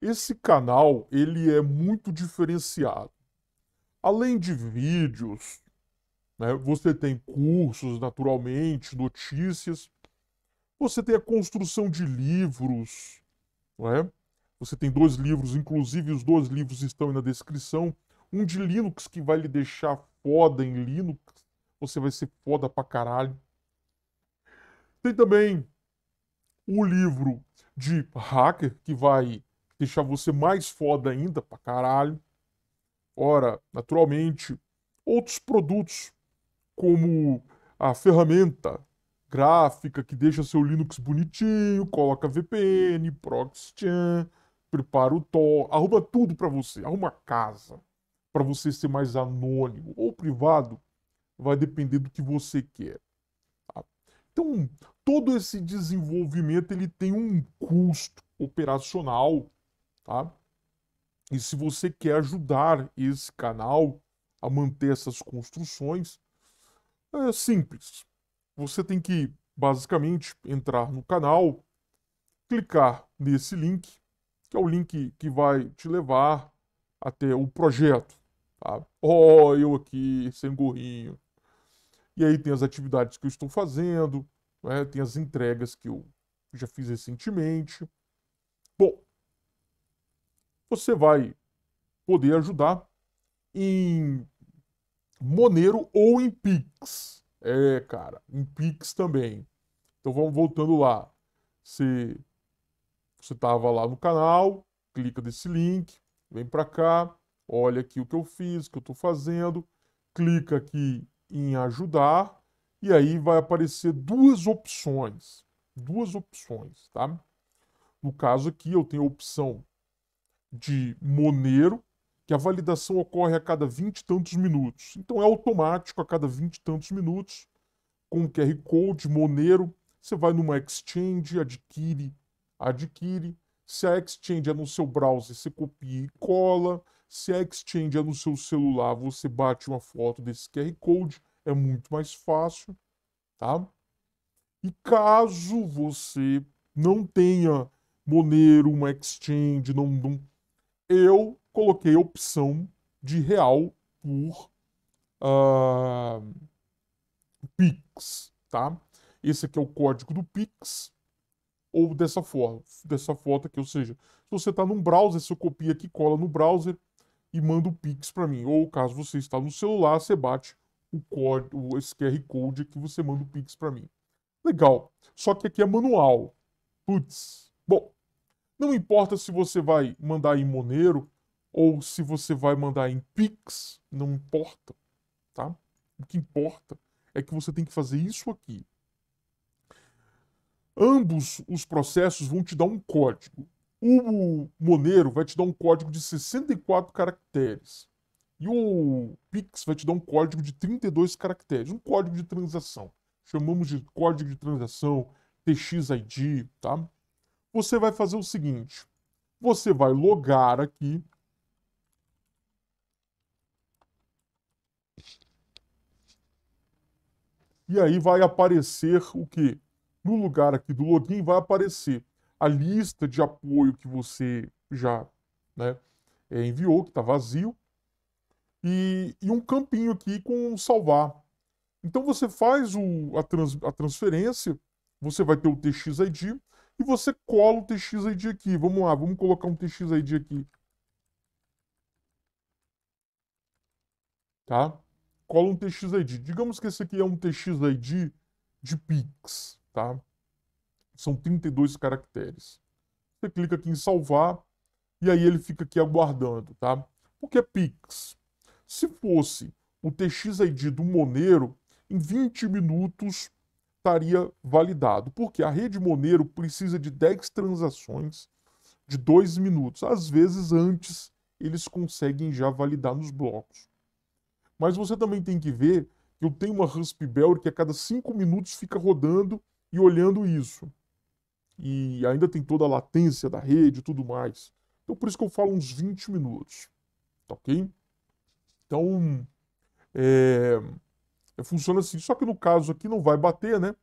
Esse canal ele é muito diferenciado. Além de vídeos, né, você tem cursos, naturalmente, notícias. Você tem a construção de livros, né. Você tem dois livros, inclusive os dois livros estão aí na descrição. Um de Linux que vai lhe deixar foda em Linux. Você vai ser foda pra caralho. Tem também o livro de hacker que vai deixar você mais foda ainda pra caralho. Ora, naturalmente, outros produtos como a ferramenta gráfica que deixa seu Linux bonitinho, coloca VPN, proxy prepara o Tor, arruma tudo para você, arruma casa para você ser mais anônimo ou privado, vai depender do que você quer. Tá? Então, todo esse desenvolvimento ele tem um custo operacional tá? E se você quer ajudar esse canal a manter essas construções, é simples. Você tem que basicamente entrar no canal, clicar nesse link, que é o link que vai te levar até o projeto. Tá? Oh, eu aqui, sem gorrinho. E aí tem as atividades que eu estou fazendo, né? tem as entregas que eu já fiz recentemente. Bom, você vai poder ajudar em Monero ou em Pix. É, cara, em Pix também. Então vamos voltando lá. Você você tava lá no canal, clica nesse link, vem para cá, olha aqui o que eu fiz, o que eu estou fazendo, clica aqui em ajudar e aí vai aparecer duas opções, duas opções, tá? No caso aqui eu tenho a opção de Monero, que a validação ocorre a cada 20 e tantos minutos. Então é automático a cada 20 e tantos minutos, com o QR Code Monero, você vai numa exchange, adquire, adquire. Se a exchange é no seu browser, você copia e cola. Se a exchange é no seu celular, você bate uma foto desse QR Code, é muito mais fácil, tá? E caso você não tenha Monero, uma exchange, não, não eu coloquei a opção de real por uh, Pix, tá? Esse aqui é o código do Pix, ou dessa forma, dessa foto aqui, ou seja, se você está num browser, você copia aqui, cola no browser e manda o Pix para mim. Ou caso você está no celular, você bate o código, esse QR Code aqui, você manda o Pix para mim. Legal. Só que aqui é manual. Putz. Bom, não importa se você vai mandar em Monero ou se você vai mandar em Pix, não importa, tá? O que importa é que você tem que fazer isso aqui. Ambos os processos vão te dar um código. O Monero vai te dar um código de 64 caracteres. E o Pix vai te dar um código de 32 caracteres, um código de transação. Chamamos de código de transação, TXID, tá? você vai fazer o seguinte: você vai logar aqui. E aí vai aparecer o que? No lugar aqui do login vai aparecer a lista de apoio que você já né, é, enviou, que está vazio, e, e, um campinho aqui com salvar. Então você faz o, a, trans, a transferência, você vai ter o TXID, e você cola o txid aqui. Vamos lá, vamos colocar um txid aqui. Tá? Cola um txid Digamos que esse aqui é um txid de Pix, tá? São 32 caracteres. Você clica aqui em salvar e aí ele fica aqui aguardando, tá? O que é Pix? Se fosse o txid do Monero, em 20 minutos estaria validado, porque a rede Monero precisa de 10 transações de 2 minutos. Às vezes, antes, eles conseguem já validar nos blocos. Mas você também tem que ver que eu tenho uma Raspberry que a cada 5 minutos fica rodando e olhando isso. E ainda tem toda a latência da rede e tudo mais. Então, por isso que eu falo uns 20 minutos. Tá ok? Então, é, é, funciona assim, só que no caso aqui não vai bater, né?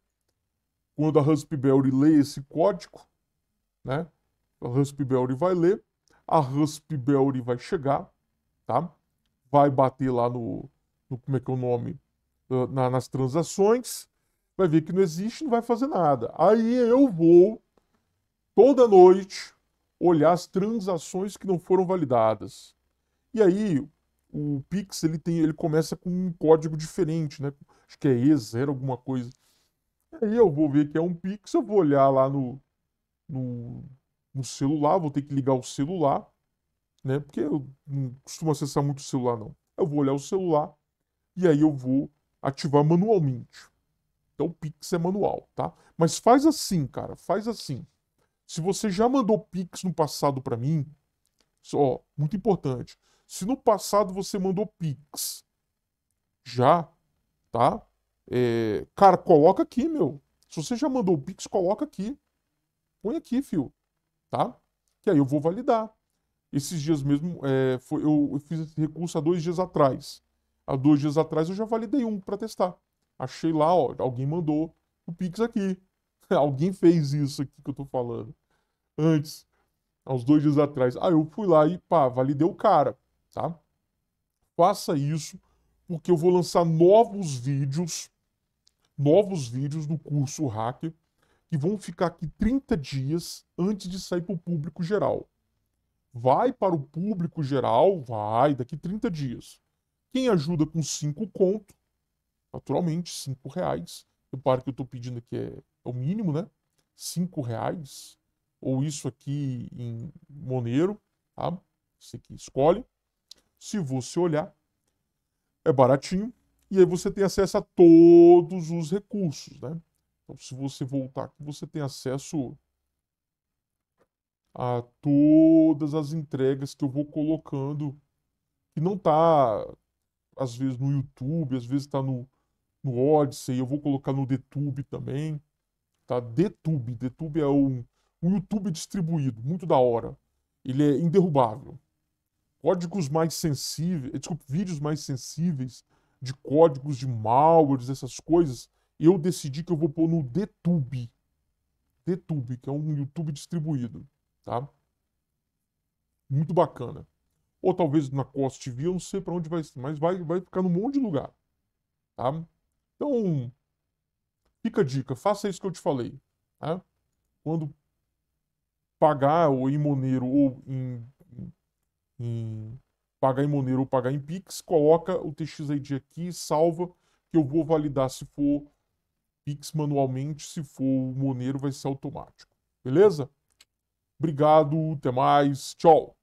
Quando a Raspberry lê esse código, né? A Raspberry vai ler, a Raspberry vai chegar, tá? Vai bater lá no, no como é que é o nome, ah, Na, nas transações, vai ver que não existe, não vai fazer nada. Aí eu vou toda noite olhar as transações que não foram validadas. E aí, o Pix ele tem, ele começa com um código diferente, né? Acho que é E0, alguma coisa. Aí eu vou ver que é um Pix, eu vou olhar lá no, no, no celular, vou ter que ligar o celular, né? Porque eu não costumo acessar muito o celular, não. Eu vou olhar o celular e aí eu vou ativar manualmente. Então o Pix é manual, tá? Mas faz assim, cara, faz assim. Se você já mandou Pix no passado para mim, só, muito importante. Se no passado você mandou Pix, já, tá? É, cara, coloca aqui, meu. Se você já mandou Pix, coloca aqui. Põe aqui, fio. Tá? Que aí eu vou validar. Esses dias mesmo, é, foi, eu, eu, fiz esse recurso há dois dias atrás. Há dois dias atrás eu já validei um para testar. Achei lá, ó, alguém mandou o Pix aqui. alguém fez isso aqui que eu tô falando. Antes há uns dois dias atrás. Aí ah, eu fui lá e pá, validei o cara, tá? Faça isso, porque eu vou lançar novos vídeos, novos vídeos do curso Hacker, que vão ficar aqui 30 dias antes de sair para o público geral. Vai para o público geral, vai, daqui 30 dias. Quem ajuda com 5 conto, naturalmente, 5 reais. Repare que eu estou pedindo aqui é, é o mínimo, né? 5 reais ou isso aqui em Monero, tá? Você que escolhe. Se você olhar, é baratinho e aí você tem acesso a todos os recursos, né? Então, se você voltar aqui, você tem acesso a todas as entregas que eu vou colocando, e não tá às vezes no YouTube, às vezes está no, no Odyssey, eu vou colocar no DeTube também, tá? DeTube, DeTube é um o YouTube é distribuído, muito da hora. Ele é inderrubável. Códigos mais sensíveis, eh, desculpa, vídeos mais sensíveis de códigos de malwares, essas coisas, eu decidi que eu vou pôr no DTube. DTube, que é um YouTube distribuído, tá? Muito bacana. Ou talvez na Cost TV, eu não sei para onde vai, mas vai, vai ficar num monte de lugar, tá? Então, fica a dica, faça isso que eu te falei, tá? Quando pagar ou em Monero ou em, em pagar em Monero ou pagar em Pix, coloca o TXID aqui, salva, que eu vou validar se for Pix manualmente, se for Monero vai ser automático. Beleza? Obrigado, até mais, tchau!